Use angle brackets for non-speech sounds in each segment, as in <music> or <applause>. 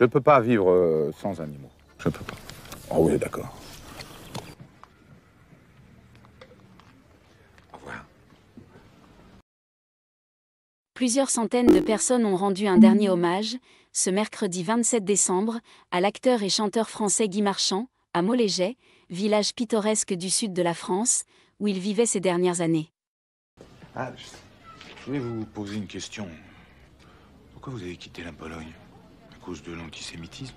Je ne peux pas vivre euh, sans animaux. Je ne peux pas. oh, oui, d'accord. Plusieurs centaines de personnes ont rendu un dernier hommage, ce mercredi 27 décembre, à l'acteur et chanteur français Guy Marchand, à Moléget, village pittoresque du sud de la France, où il vivait ses dernières années. Ah, je voulais vous poser une question. Pourquoi vous avez quitté la Pologne de l'antisémitisme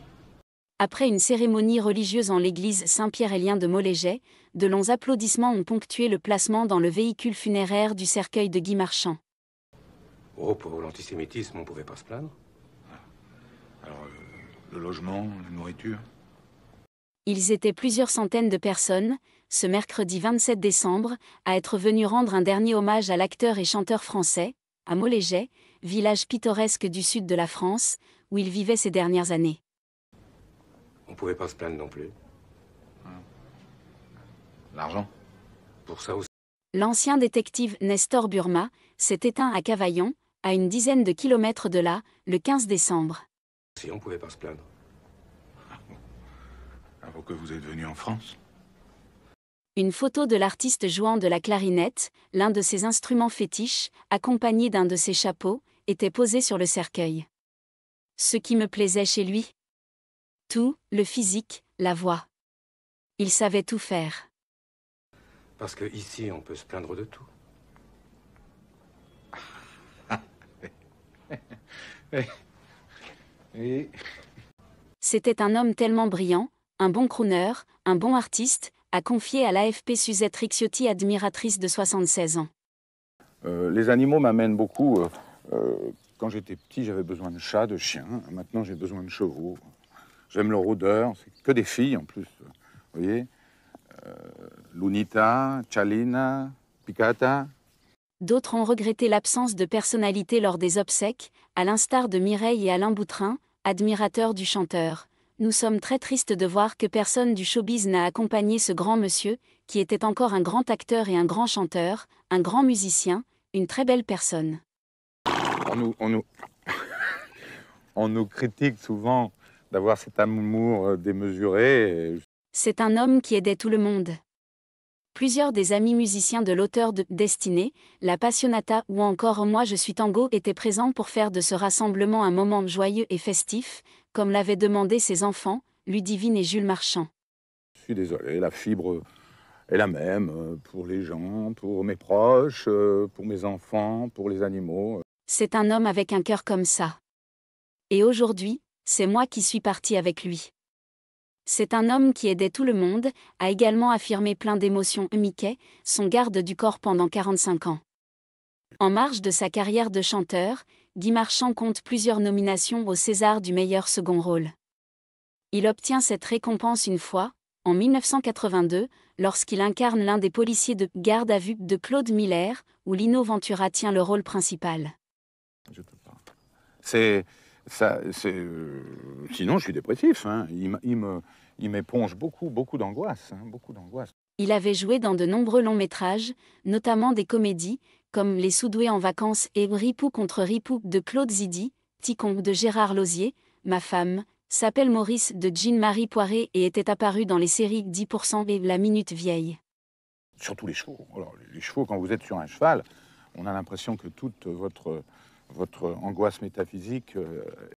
Après une cérémonie religieuse en l'église Saint-Pierre-et-Lien de Moléget, de longs applaudissements ont ponctué le placement dans le véhicule funéraire du cercueil de Guy Marchand. Oh, pour l'antisémitisme, on pouvait pas se plaindre. Ah. Alors, euh, le logement, la nourriture Ils étaient plusieurs centaines de personnes, ce mercredi 27 décembre, à être venus rendre un dernier hommage à l'acteur et chanteur français, à Moléget, village pittoresque du sud de la France, où il vivait ses dernières années. On pouvait pas se plaindre non plus. L'argent. Pour ça aussi. L'ancien détective Nestor Burma s'est éteint à Cavaillon, à une dizaine de kilomètres de là, le 15 décembre. Si on pouvait pas se plaindre. Ah, avant que vous êtes venu en France Une photo de l'artiste jouant de la clarinette, l'un de ses instruments fétiches, accompagné d'un de ses chapeaux, était posée sur le cercueil ce qui me plaisait chez lui. Tout, le physique, la voix. Il savait tout faire. Parce que ici, on peut se plaindre de tout. <laughs> C'était un homme tellement brillant, un bon crooner, un bon artiste, a confié à l'AFP Suzette Ricciotti, admiratrice de 76 ans. Euh, les animaux m'amènent beaucoup. Euh, euh, quand j'étais petit, j'avais besoin de chats, de chiens. Maintenant, j'ai besoin de chevaux. J'aime leur odeur. C'est que des filles en plus. Vous voyez euh, Lunita, Chalina, Picata. D'autres ont regretté l'absence de personnalité lors des obsèques, à l'instar de Mireille et Alain Boutrin, admirateurs du chanteur. Nous sommes très tristes de voir que personne du showbiz n'a accompagné ce grand monsieur, qui était encore un grand acteur et un grand chanteur, un grand musicien, une très belle personne. <laughs> on nous, critique souvent d'avoir cet amour euh, démesuré. C'est un homme qui aidait tout le monde. Plusieurs des amis musiciens de l'auteur de Destinée, La Passionata ou encore Moi je suis tango étaient présents pour faire de ce rassemblement un moment joyeux et festif, comme l'avaient demandé ses enfants, Ludivine et Jules Marchand. Je suis désolé, la fibre est la même euh, pour les gens, pour mes proches, euh, pour mes enfants, pour les animaux c'est un homme avec un cœur comme ça. Et aujourd'hui, c'est moi qui suis parti avec lui. C'est un homme qui aidait tout le monde, a également affirmé plein d'émotions Mickey, son garde du corps pendant 45 ans. En marge de sa carrière de chanteur, Guy Marchand compte plusieurs nominations au César du meilleur second rôle. Il obtient cette récompense une fois, en 1982, lorsqu'il incarne l'un des policiers de garde à vue de Claude Miller, où Lino Ventura tient le rôle principal. Je C'est ça. C'est euh, sinon je suis dépressif. Hein. Il, m'éponge beaucoup beaucoup d'angoisse, hein, beaucoup d'angoisse. Il avait joué dans de nombreux longs métrages, notamment des comédies comme Les Soudoués en vacances et Ripou contre Ripou de Claude Zidi, Ticon de Gérard Lausier, Ma femme s'appelle Maurice de Jean-Marie Poiret et était apparu dans les séries 10% et La Minute Vieille. Surtout les chevaux. Alors, les chevaux, quand vous êtes sur un cheval, on a l'impression que toute votre votre angoisse métaphysique euh,